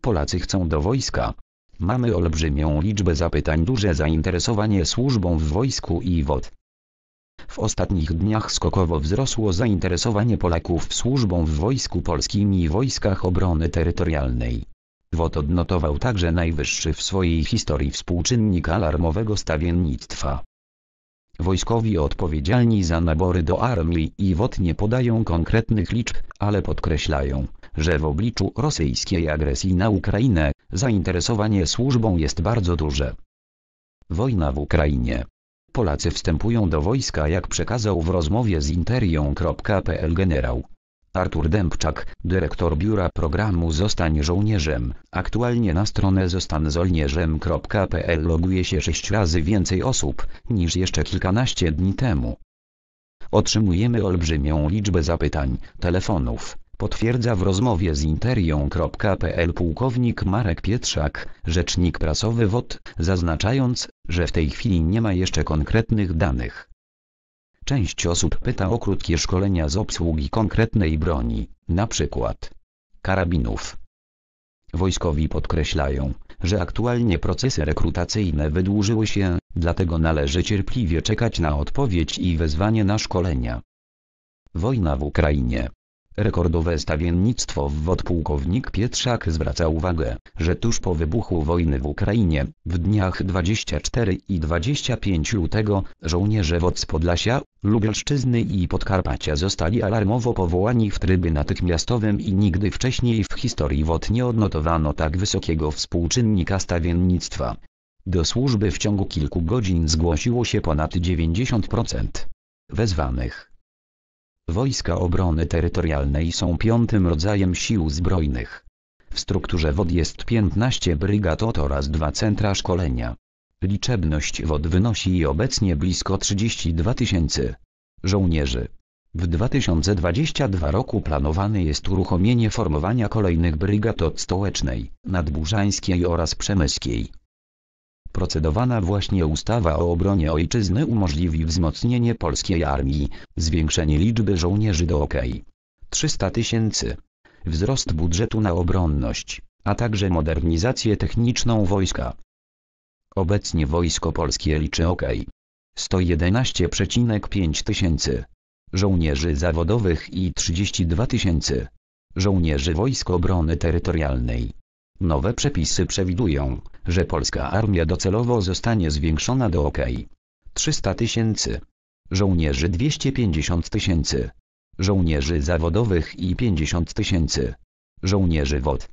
Polacy chcą do wojska. Mamy olbrzymią liczbę zapytań, duże zainteresowanie służbą w wojsku i WOD. W ostatnich dniach skokowo wzrosło zainteresowanie Polaków służbą w Wojsku Polskim i Wojskach Obrony Terytorialnej. WOT odnotował także najwyższy w swojej historii współczynnik alarmowego stawiennictwa. Wojskowi odpowiedzialni za nabory do armii i WOT nie podają konkretnych liczb, ale podkreślają, że w obliczu rosyjskiej agresji na Ukrainę, zainteresowanie służbą jest bardzo duże. Wojna w Ukrainie Polacy wstępują do wojska jak przekazał w rozmowie z interią.pl generał. Artur Dębczak, dyrektor biura programu Zostań żołnierzem. Aktualnie na stronę zostanżołnierzem.pl loguje się sześć razy więcej osób niż jeszcze kilkanaście dni temu. Otrzymujemy olbrzymią liczbę zapytań, telefonów, potwierdza w rozmowie z interią.pl pułkownik Marek Pietrzak, rzecznik prasowy WOT, zaznaczając, że w tej chwili nie ma jeszcze konkretnych danych. Część osób pyta o krótkie szkolenia z obsługi konkretnej broni, np. karabinów. Wojskowi podkreślają, że aktualnie procesy rekrutacyjne wydłużyły się, dlatego należy cierpliwie czekać na odpowiedź i wezwanie na szkolenia. Wojna w Ukrainie Rekordowe stawiennictwo WWOD pułkownik Pietrzak zwraca uwagę, że tuż po wybuchu wojny w Ukrainie, w dniach 24 i 25 lutego, żołnierze WOD z Podlasia, Lubelszczyzny i Podkarpacia zostali alarmowo powołani w tryby natychmiastowym i nigdy wcześniej w historii WOD nie odnotowano tak wysokiego współczynnika stawiennictwa. Do służby w ciągu kilku godzin zgłosiło się ponad 90% wezwanych. Wojska Obrony Terytorialnej są piątym rodzajem sił zbrojnych. W strukturze WOD jest 15 brygad OT oraz dwa centra szkolenia. Liczebność WOD wynosi obecnie blisko 32 tysięcy żołnierzy. W 2022 roku planowane jest uruchomienie formowania kolejnych brygad od Stołecznej, Nadburzańskiej oraz Przemyskiej. Procedowana właśnie ustawa o obronie ojczyzny umożliwi wzmocnienie polskiej armii, zwiększenie liczby żołnierzy do ok. 300 tysięcy, wzrost budżetu na obronność, a także modernizację techniczną wojska. Obecnie Wojsko Polskie liczy ok. 111,5 tysięcy żołnierzy zawodowych i 32 tysięcy żołnierzy Wojsk Obrony Terytorialnej. Nowe przepisy przewidują, że polska armia docelowo zostanie zwiększona do ok. 300 tysięcy żołnierzy 250 tysięcy żołnierzy zawodowych i 50 tysięcy żołnierzy WOD.